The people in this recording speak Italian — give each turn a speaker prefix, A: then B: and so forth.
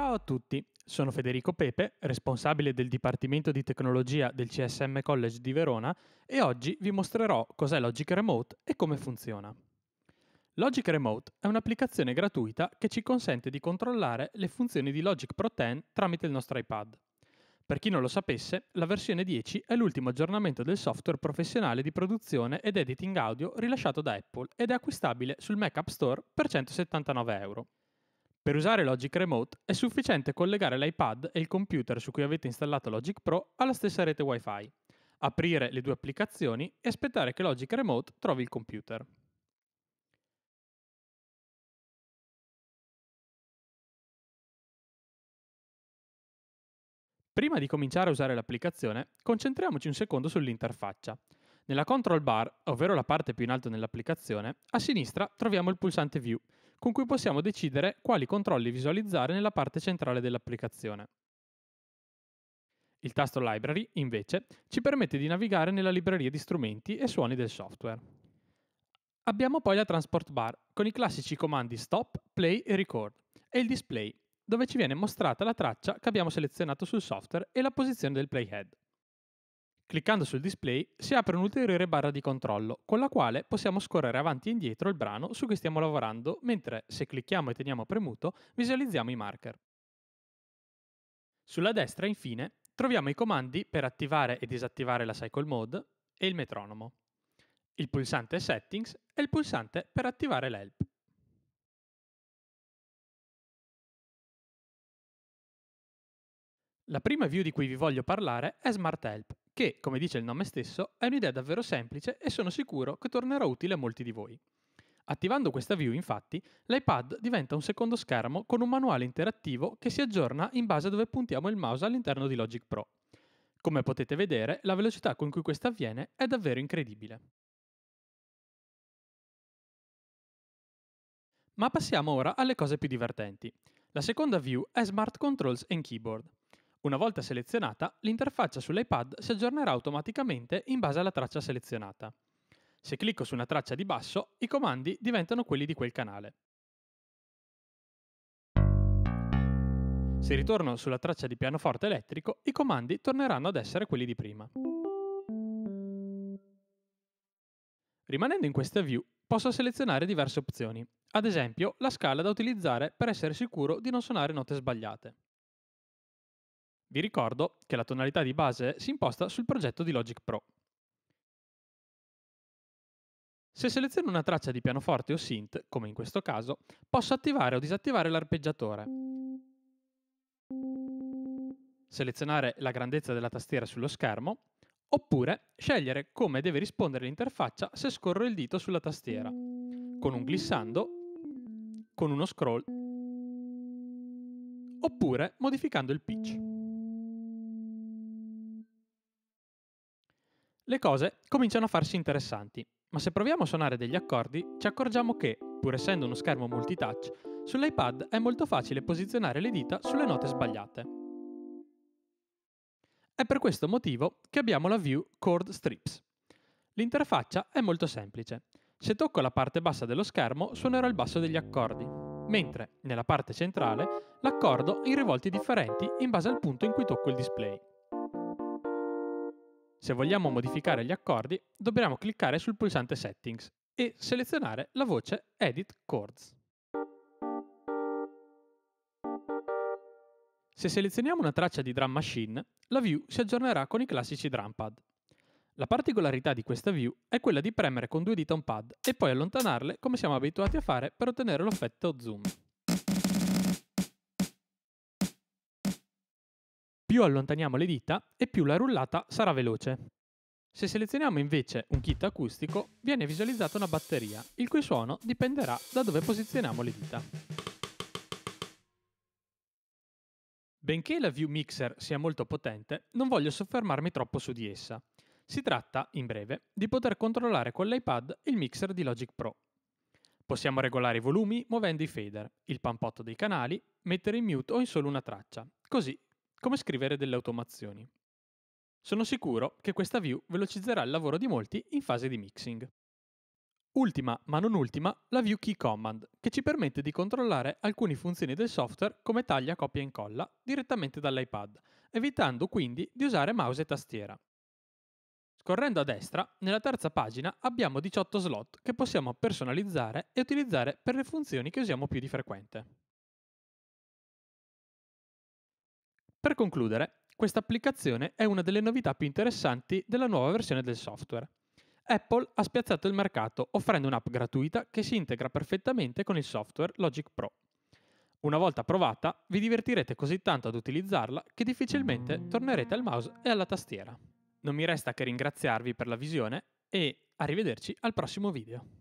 A: Ciao a tutti, sono Federico Pepe, responsabile del Dipartimento di Tecnologia del CSM College di Verona e oggi vi mostrerò cos'è Logic Remote e come funziona. Logic Remote è un'applicazione gratuita che ci consente di controllare le funzioni di Logic Pro 10 tramite il nostro iPad. Per chi non lo sapesse, la versione 10 è l'ultimo aggiornamento del software professionale di produzione ed editing audio rilasciato da Apple ed è acquistabile sul Mac App Store per 179 euro. Per usare Logic Remote è sufficiente collegare l'iPad e il computer su cui avete installato Logic Pro alla stessa rete Wi-Fi, aprire le due applicazioni e aspettare che Logic Remote trovi il computer. Prima di cominciare a usare l'applicazione, concentriamoci un secondo sull'interfaccia. Nella control bar, ovvero la parte più in alto nell'applicazione, a sinistra troviamo il pulsante View, con cui possiamo decidere quali controlli visualizzare nella parte centrale dell'applicazione. Il tasto Library, invece, ci permette di navigare nella libreria di strumenti e suoni del software. Abbiamo poi la Transport Bar, con i classici comandi Stop, Play e Record, e il Display, dove ci viene mostrata la traccia che abbiamo selezionato sul software e la posizione del playhead. Cliccando sul display si apre un'ulteriore barra di controllo con la quale possiamo scorrere avanti e indietro il brano su cui stiamo lavorando mentre se clicchiamo e teniamo premuto visualizziamo i marker. Sulla destra infine troviamo i comandi per attivare e disattivare la cycle mode e il metronomo, il pulsante settings e il pulsante per attivare l'help. La prima view di cui vi voglio parlare è Smart Help, che, come dice il nome stesso, è un'idea davvero semplice e sono sicuro che tornerà utile a molti di voi. Attivando questa view, infatti, l'iPad diventa un secondo schermo con un manuale interattivo che si aggiorna in base a dove puntiamo il mouse all'interno di Logic Pro. Come potete vedere, la velocità con cui questo avviene è davvero incredibile. Ma passiamo ora alle cose più divertenti. La seconda view è Smart Controls and Keyboard. Una volta selezionata, l'interfaccia sull'iPad si aggiornerà automaticamente in base alla traccia selezionata. Se clicco su una traccia di basso, i comandi diventano quelli di quel canale. Se ritorno sulla traccia di pianoforte elettrico, i comandi torneranno ad essere quelli di prima. Rimanendo in questa view, posso selezionare diverse opzioni, ad esempio la scala da utilizzare per essere sicuro di non suonare note sbagliate. Vi ricordo che la tonalità di base si imposta sul progetto di Logic Pro. Se seleziono una traccia di pianoforte o synth, come in questo caso, posso attivare o disattivare l'arpeggiatore. Selezionare la grandezza della tastiera sullo schermo, oppure scegliere come deve rispondere l'interfaccia se scorro il dito sulla tastiera, con un glissando, con uno scroll, oppure modificando il pitch. Le cose cominciano a farsi interessanti, ma se proviamo a suonare degli accordi ci accorgiamo che, pur essendo uno schermo multitouch, sull'iPad è molto facile posizionare le dita sulle note sbagliate. È per questo motivo che abbiamo la view Chord Strips. L'interfaccia è molto semplice. Se tocco la parte bassa dello schermo suonerò il basso degli accordi, mentre nella parte centrale l'accordo in rivolti differenti in base al punto in cui tocco il display. Se vogliamo modificare gli accordi, dobbiamo cliccare sul pulsante Settings e selezionare la voce Edit Chords. Se selezioniamo una traccia di Drum Machine, la view si aggiornerà con i classici drum pad. La particolarità di questa view è quella di premere con due dita un pad e poi allontanarle come siamo abituati a fare per ottenere l'effetto zoom. Più allontaniamo le dita e più la rullata sarà veloce. Se selezioniamo invece un kit acustico, viene visualizzata una batteria, il cui suono dipenderà da dove posizioniamo le dita. Benché la View Mixer sia molto potente, non voglio soffermarmi troppo su di essa. Si tratta, in breve, di poter controllare con l'iPad il mixer di Logic Pro. Possiamo regolare i volumi muovendo i fader, il pampotto dei canali, mettere in mute o in solo una traccia, così come scrivere delle automazioni. Sono sicuro che questa view velocizzerà il lavoro di molti in fase di mixing. Ultima, ma non ultima, la view key command, che ci permette di controllare alcune funzioni del software come taglia, copia e incolla direttamente dall'iPad, evitando quindi di usare mouse e tastiera. Scorrendo a destra, nella terza pagina abbiamo 18 slot che possiamo personalizzare e utilizzare per le funzioni che usiamo più di frequente. Per concludere, questa applicazione è una delle novità più interessanti della nuova versione del software. Apple ha spiazzato il mercato offrendo un'app gratuita che si integra perfettamente con il software Logic Pro. Una volta provata, vi divertirete così tanto ad utilizzarla che difficilmente tornerete al mouse e alla tastiera. Non mi resta che ringraziarvi per la visione e arrivederci al prossimo video.